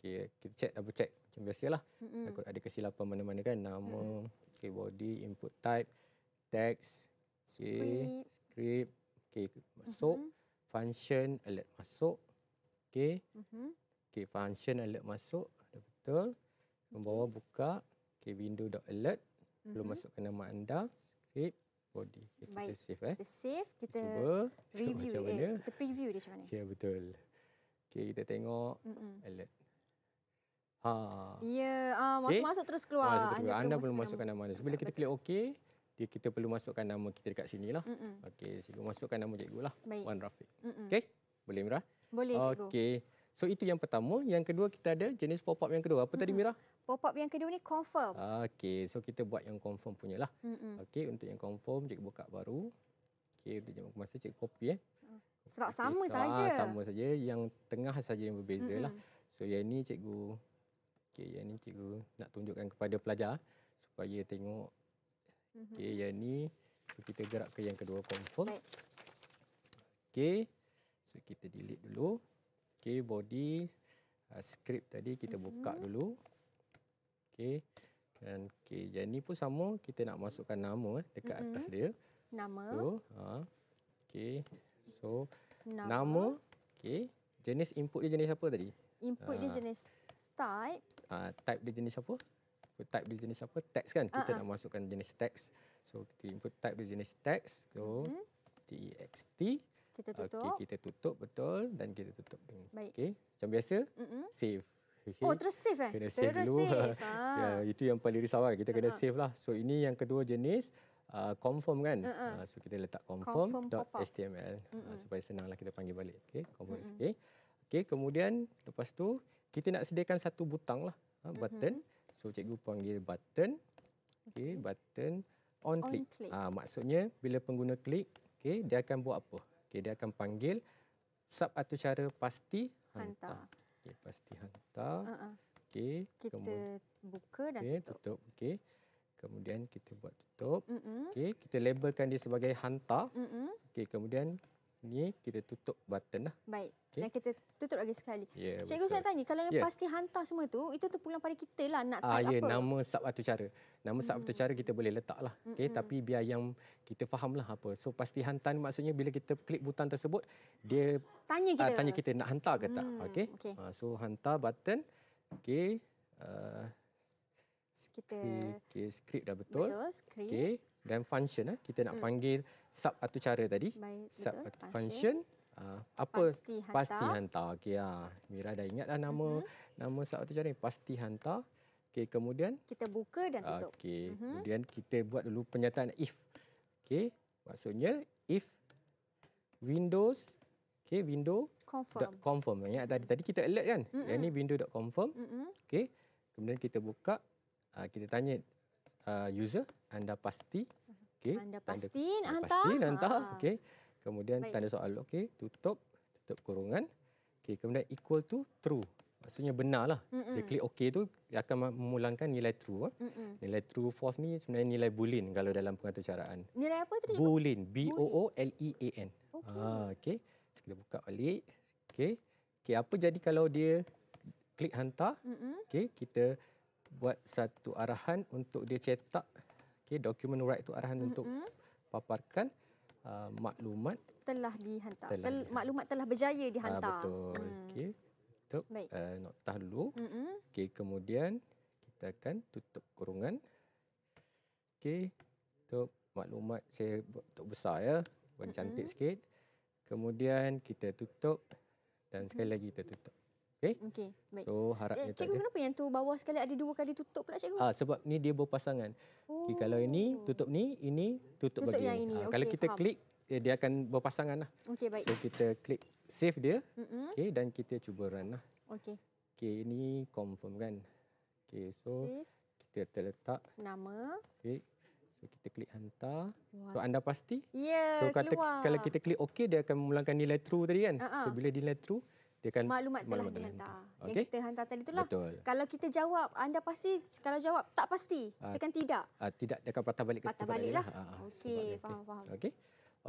okay kita check double check macam biasalah. Takut ada kesilapan mana-mana kan. Nama, mm. okay, body, input type, text, okay, script, okay masuk. Mm-hmm. Function alert masuk. okay, Mm-hmm. Okey, function alert masuk. Dah betul. Membawa okay. buka. okay window.alert. Mm-hmm. masukkan nama anda. Script. Body. Okay, Baik. kita save eh. Kita save. Kita, kita review. Eh, kita preview dia macam mana. Ya, yeah, betul. Okay, kita tengok. Mm-mm. Alert. Ha. Ya, yeah. uh, masuk-masuk okay. terus keluar. Masuk terus. Anda, Anda perlu masukkan nama. nama. Bila kita klik OK, dia, kita perlu masukkan nama kita dekat sini. Lah. Okey, cikgu masukkan nama cikgu lah. Baik. Wan Rafiq. Okay, boleh Mirah? Boleh cikgu. Okey, so itu yang pertama. Yang kedua kita ada jenis pop-up yang kedua. Apa Mm-mm. tadi Mirah? Pop-up yang kedua ni confirm. Okay, so kita buat yang confirm punya lah. Okay, untuk yang confirm, cikgu buka baru. Okay, untuk jemput masa cikgu copy eh. Sebab sama ah, saja. Sama saja yang tengah saja yang berbeza lah. Mm-hmm. So yang ini cikgu okay yang ini cikgu nak tunjukkan kepada pelajar supaya tengok mm-hmm. okey yang ini so kita gerak ke yang kedua confirm. Okay, So kita delete dulu. Okay body uh, script tadi kita mm-hmm. buka dulu. Okay Dan okay yang ini pun sama kita nak masukkan nama eh, dekat mm-hmm. atas dia. Nama. So ha. Uh, okey So nama, nama okey. Jenis input dia jenis apa tadi? Input uh, dia ah. jenis type. Uh, type dia jenis apa? Type dia jenis apa? Text kan? Kita uh ah, -huh. nak masukkan jenis text. So kita input type dia jenis text. So uh mhm. -huh. TXT. E kita tutup. Okey, kita tutup betul dan kita tutup. Okey. Macam biasa, uh -huh. save. Okay. Oh, terus save eh? Kena terus dulu. save. ha. ya, itu yang paling risau kan? Kita kena uh -huh. save lah. So ini yang kedua jenis uh, confirm kan uh-uh. uh, so kita letak confirm. confirm uh, supaya senanglah kita panggil balik okay? confirm okay? Okay, kemudian lepas tu kita nak sediakan satu butang lah uh, button uh-huh. so cikgu panggil button okey okay. button on, on click, click. Uh, maksudnya bila pengguna klik okay? dia akan buat apa Okay, dia akan panggil sub atau cara pasti hantar, hantar. Okey, pasti hantar. Uh-uh. Okey. Kita kemudian. buka dan okay, tutup. Okey, tutup. Okey. Kemudian kita buat tutup. Okey, kita labelkan dia sebagai hantar. Okey, kemudian ni kita tutup button lah. Baik. Okay. Dan kita tutup lagi sekali. Yeah, Cikgu betul. saya tanya, kalau yang yeah. pasti hantar semua tu, itu tu pulang pada kita lah nak type ah, yeah, apa. Nama sub atau cara. Nama sub mm. cara kita boleh letak lah. Okay, Tapi biar yang kita faham lah apa. So pasti hantar ni maksudnya bila kita klik butan tersebut, dia tanya ah, kita, uh, tanya kita nak hantar ke mm. tak. Okay. Okay. Uh, ah, so hantar button. Okay. Uh, ah, kita okay, okay. skrip dah betul. Betul, skrip. Okay. Dan function eh kita nak hmm. panggil sub atau cara tadi. Baik, sub betul. Sub function. Uh, apa pasti hantar, pasti hantar. okey ah mira dah ingat dah nama uh-huh. nama sub atau cara ni pasti hantar okey kemudian kita buka dan tutup okey uh-huh. kemudian kita buat dulu pernyataan if okey maksudnya if windows okey window confirm confirm ya tadi tadi kita alert kan uh-huh. yang ni window.confirm uh-huh. okey kemudian kita buka uh, kita tanya uh, user anda pasti okey anda pasti nak hantar pasti nak hantar ah. okey kemudian Baik. tanda soal okey tutup tutup kurungan okey kemudian equal to true maksudnya benarlah Mm-mm. dia klik OK tu dia akan memulangkan nilai true eh. nilai true false ni sebenarnya nilai boolean kalau dalam pengaturcaraan nilai apa tadi boolean b o o l e a n okey ha, okay. kita buka balik okey okey apa jadi kalau dia klik hantar okey kita buat satu arahan untuk dia cetak okey document right tu arahan mm-hmm. untuk paparkan uh, maklumat telah dihantar telah. Tel- maklumat telah berjaya ah, dihantar hmm. uh, betul mm. okey untuk uh, nota dulu mm-hmm. okey kemudian kita akan tutup kurungan okey tutup maklumat saya untuk besar ya buat mm-hmm. cantik sikit kemudian kita tutup dan sekali lagi kita tutup Okey. Okey. Baik. So harapnya eh, cikgu, tak. Cikgu kenapa yang tu bawah sekali ada dua kali tutup pula cikgu? Ah sebab ni dia berpasangan. Oh. Okay, kalau ini oh. tutup ni, ini tutup, tutup bagi. Yang ah, okay, kalau kita faham. klik eh, dia akan berpasangan lah. Okey baik. So kita klik save dia. Mm-hmm. Okey dan kita cuba run lah. Okey. Okey ini confirm kan. Okey so save. kita terletak nama. Okey. So kita klik hantar. Wow. So anda pasti? Ya, yeah, so, kata, keluar. kalau kita klik okey dia akan memulangkan nilai true tadi kan. Uh-huh. So bila nilai true dia kan maklumat telah maklumat dihantar. Okay. kita hantar tadi itulah. Betul. Kalau kita jawab, anda pasti. Kalau jawab, tak pasti. Uh, dia kan tidak. Uh, tidak, dia akan patah balik. Patah balik lah. Ah, okey, faham, faham. Okey.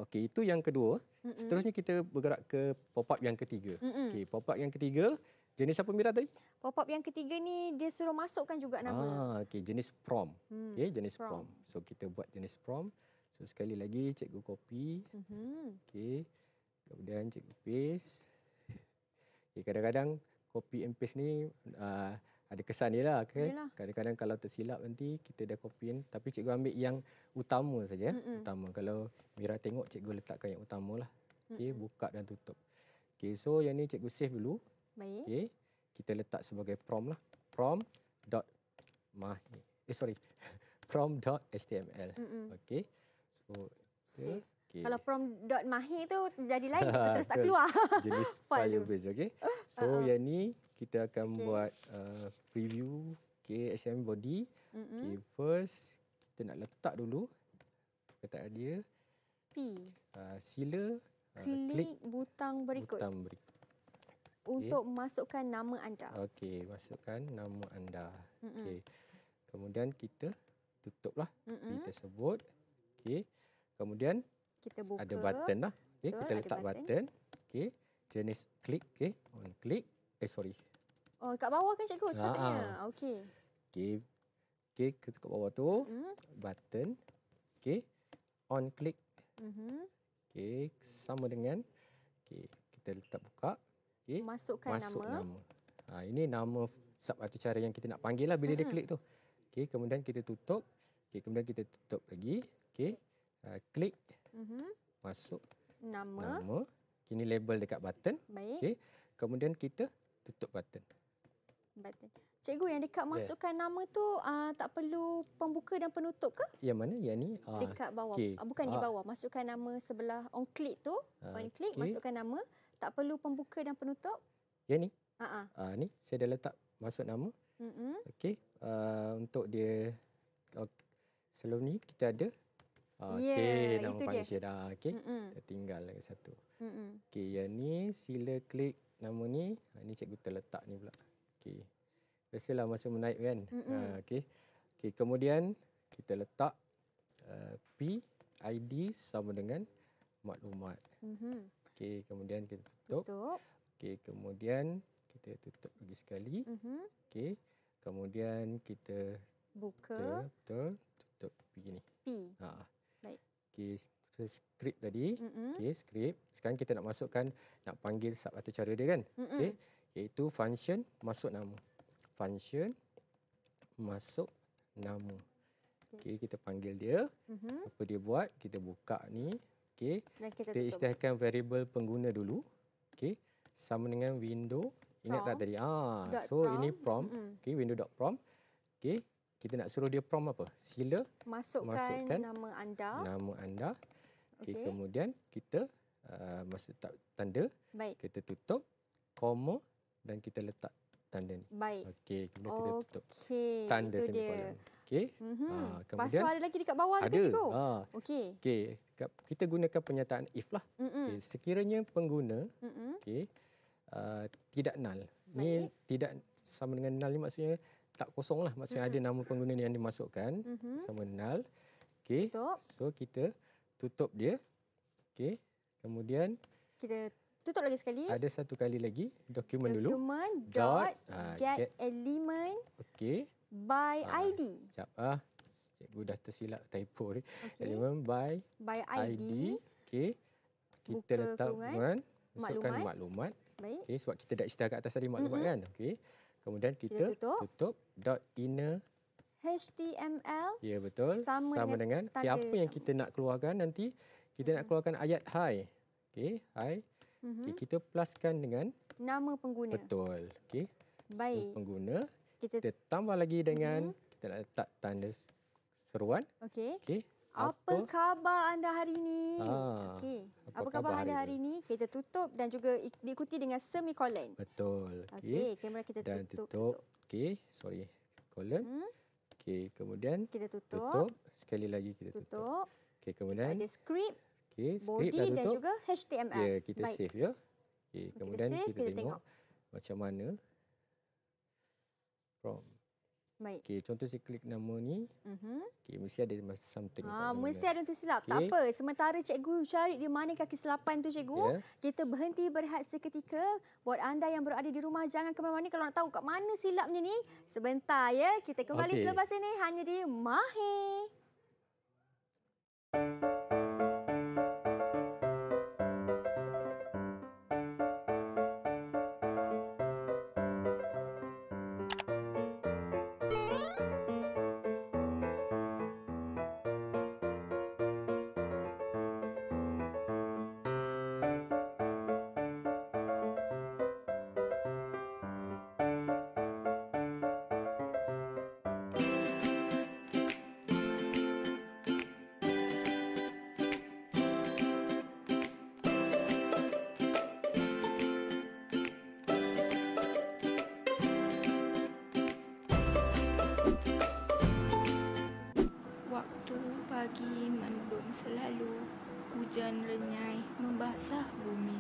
Okey, itu yang kedua. Mm-mm. Seterusnya kita bergerak ke pop-up yang ketiga. Okey, pop-up yang ketiga. Jenis apa Mira tadi? Pop-up yang ketiga ni dia suruh masukkan juga nama. Ah, okey, jenis prom. Hmm. Okey, jenis prom. prom. So kita buat jenis prom. So sekali lagi cikgu copy. Mhm. Okey. Kemudian cikgu paste. Ya, kadang-kadang copy and paste ni uh, ada kesan dia lah. Kan? Kadang-kadang kalau tersilap nanti kita dah copy in. Tapi cikgu ambil yang utama saja. Utama. Kalau Mira tengok cikgu letakkan yang utama lah. Okay, Mm-mm. buka dan tutup. Okay, so yang ni cikgu save dulu. Baik. Okay, kita letak sebagai prom lah. Prom dot mah. Eh, sorry. prompt.html. Mm-mm. Okay. So, save. Okay. Kalau prom dot mahi tu jadi lain kita terus tak kan. keluar. Jenis file base okey. So uh-huh. yang ni kita akan okay. buat uh, preview KSM body. Mm-hmm. Okay, first kita nak letak dulu kata dia P. Uh, sila uh, klik, butang berikut. Butang berikut. Okay. Untuk masukkan nama anda. Okey, masukkan nama anda. Okey. Kemudian kita tutuplah Mm-mm. tersebut. Okey. Kemudian kita buka. Ada button lah. Okay, Betul, kita letak button. button. Okay, jenis klik. Okay, on klik. Eh, sorry. Oh, kat bawah kan cikgu sepatutnya? Ha. Ah, ah. Okay. Okay, okay kita kat bawah tu. Mm. Button. Okay, on klik. Mm-hmm. Okay, sama dengan. Okay, kita letak buka. Okay. Masukkan Masuk nama. nama. Ha, ini nama sub atau cara yang kita nak panggil lah bila mm. dia mm-hmm. klik tu. Okay, kemudian kita tutup. Okay, kemudian kita tutup lagi. Okay, uh, ha, klik. Klik mm Masuk nama. nama. Kini label dekat button. Baik. Okay. Kemudian kita tutup button. Button. Cikgu yang dekat ya. masukkan nama tu uh, tak perlu pembuka dan penutup ke? Yang mana? Yang ni. Uh, dekat bawah. Okay. Uh, ah, bukan uh. di bawah. Masukkan nama sebelah on click tu. Uh, on click okay. masukkan nama. Tak perlu pembuka dan penutup. Yang ni. Ah ah. uh ni saya dah letak masuk nama. Mm-hmm. Okey. Uh, untuk dia uh, sebelum ni kita ada Okay, ah, yeah, nama itu panggil Syedah. Okay, Mm-mm. tertinggal lagi satu. Mm-mm. Okay, yang ni sila klik nama ni. Ini ah, cikgu terletak ni pula. Okay. Biasalah masa menaip kan. Uh, okay. okay, kemudian kita letak uh, P, ID sama dengan maklumat. Mm-hmm. Okay, kemudian kita tutup. tutup. Okay, kemudian kita tutup lagi sekali. Mm-hmm. Okay, kemudian kita... Buka. Betul, betul. Tutup P ni. P. Haa. Okey, skrip tadi. Mm-hmm. Okey, skrip. Sekarang kita nak masukkan, nak panggil sub atau cara dia kan? Mm-hmm. Okey, yaitu function masuk nama. Function masuk nama. Okey, kita panggil dia. Mm-hmm. Apa dia buat? Kita buka ni. Okey, kita, kita istilahkan variable pengguna dulu. Okey, sama dengan window. Ingat tak tadi? Ah, so, ini prompt. Mm-hmm. Okey, window.prompt. Okey, kita nak suruh dia prompt apa? Sila masukkan, masukkan nama anda. Nama anda. Okey, okay. kemudian kita uh, masuk tak tanda. Baik. Kita tutup koma dan kita letak tanda ni. Baik. Okey, kemudian okay. kita tutup. Okey. Tanda Itu dia. Okey. Mm-hmm. Ha, kemudian Pasal ada lagi dekat bawah ada. tu. Ada. Ah. Ha. Okey. Okey, kita gunakan pernyataan if lah. Okey, sekiranya pengguna okey uh, tidak null. Ini tidak sama dengan null ni maksudnya tak kosong lah maksudnya mm-hmm. ada nama pengguna yang dimasukkan mm-hmm. sama null okey so kita tutup dia okay, kemudian kita tutup lagi sekali ada satu kali lagi dokumen dulu dokumen dot ah, get, get element okay, by ah, id jap ah cikgu dah tersilap typo ni okay. element by by id, ID. okey kita Buka letak kurungan. Masukkan maklumat. maklumat. Okay, sebab kita dah istirahat kat atas tadi maklumat mm-hmm. kan. Okay. Kemudian kita, kita tutup. tutup dot inner HTML. Ya betul. Sama, sama dengan, dengan. Okay, apa yang kita nak keluarkan nanti? Kita hmm. nak keluarkan ayat hi. okay hi. Hmm. Okay, kita pluskan dengan nama pengguna. Betul. okay Baik. So, pengguna. Kita... kita tambah lagi dengan hmm. kita nak letak tanda seruan. okay. Okey. Apa khabar anda hari ini? Ah, Okey. Apa, apa khabar, khabar anda hari ini? ini? Kita tutup dan juga diikuti dengan semicolon. Betul. Okey, okay. kamera kita dan tutup. tutup. Okey, sorry. Colon. Hmm? Okey, kemudian kita tutup. tutup. Sekali lagi kita tutup. tutup. Okey, kemudian kita ada script. Okey, skrip dan, dan juga HTML. Ya, yeah, kita Baik. save ya. Okey, kemudian kita, save, kita, kita tengok, tengok macam mana prompt Baik. Okey, contoh saya klik nama ni. Uh-huh. Okey, mesti ada something. Ah, mesti ada tersilap. Okay. Tak apa. Sementara cikgu cari di mana kaki selapan tu cikgu, yeah. kita berhenti berehat seketika. Buat anda yang berada di rumah jangan ke mana-mana kalau nak tahu kat mana silapnya ni. Sebentar ya, kita kembali okay. selepas ini hanya di Mahi. Thank you. hujan renyai membasah bumi.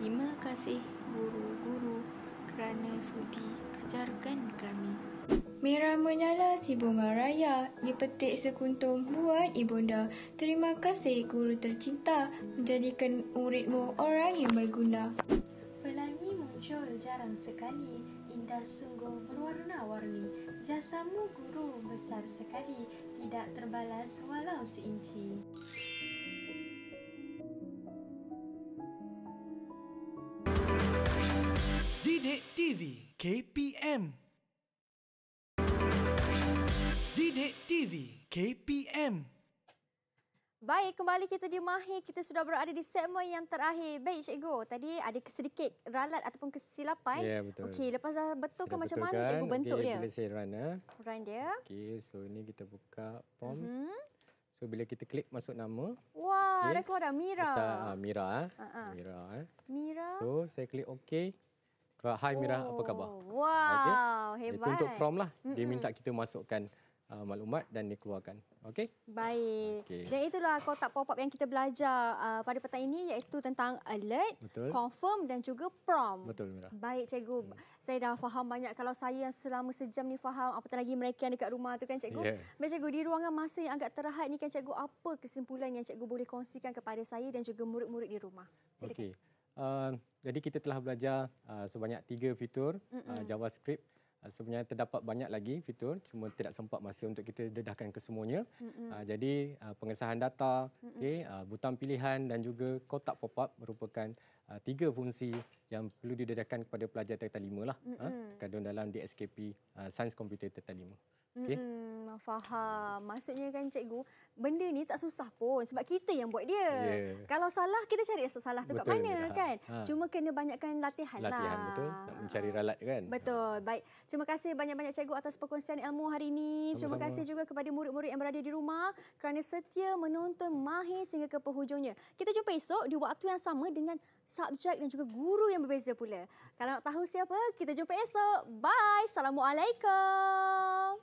Terima kasih guru-guru kerana sudi ajarkan kami. Merah menyala si bunga raya, dipetik sekuntum buat ibunda. Terima kasih guru tercinta, menjadikan muridmu orang yang berguna. Pelangi muncul jarang sekali, indah sungguh berwarna-warni. Jasamu guru besar sekali, tidak terbalas walau seinci. KPM. Didik TV KPM. Baik, kembali kita di Mahir. Kita sudah berada di segmen yang terakhir. Baik, Cikgu. Tadi ada sedikit ralat ataupun kesilapan. Ya, betul. Okey, lepas dah betul ke macam mana Cikgu bentuk okay, dia? Okey, saya run. Eh. Run dia. Okey, so ini kita buka form. Mm -hmm. So, bila kita klik masuk nama. Wah, okay. ada keluar dah. Mira. Kita, ah, Mira. Eh. Ha? Uh -huh. Ha, Mira. Eh. Mira. So, saya klik okey. Kak, hai Mira, oh. apa khabar? Wow, okay. hebat. Itu untuk prom lah. Mm-mm. Dia minta kita masukkan uh, maklumat dan dia keluarkan. Okey? Baik. Okay. Dan itulah kotak pop-up yang kita belajar uh, pada petang ini iaitu tentang alert, Betul. confirm dan juga prom. Betul, Mira. Baik, cikgu. Mm. Saya dah faham banyak. Kalau saya yang selama sejam ni faham, apatah lagi mereka yang dekat rumah tu kan, cikgu. Yeah. Baik, cikgu. Di ruangan masa yang agak terhad ni kan, cikgu, apa kesimpulan yang cikgu boleh kongsikan kepada saya dan juga murid-murid di rumah? Okey. Okey. Uh, jadi kita telah belajar uh, sebanyak tiga fitur uh, JavaScript. Uh, sebenarnya terdapat banyak lagi fitur, cuma tidak sempat masa untuk kita dedahkan ke semuanya. Uh, jadi uh, pengesahan data, okay, uh, butang pilihan dan juga kotak pop-up merupakan uh, tiga fungsi yang perlu didedahkan kepada pelajar tata lima lah, uh, terkandung dalam DSKP uh, Sains Komputer Tata Okay. Hmm, faham. Maksudnya kan cikgu, benda ni tak susah pun sebab kita yang buat dia. Yeah. Kalau salah, kita cari salah tu kat mana ya. kan. Ha. Cuma kena banyakkan latihan, latihan lah. Latihan betul, nak mencari ralat kan. Betul, ha. baik. Terima kasih banyak-banyak cikgu atas perkongsian ilmu hari ini. Sama-sama. Terima kasih juga kepada murid-murid yang berada di rumah kerana setia menonton mahir sehingga ke penghujungnya. Kita jumpa esok di waktu yang sama dengan subjek dan juga guru yang berbeza pula. Kalau nak tahu siapa, kita jumpa esok. Bye. Assalamualaikum.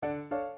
Thank you.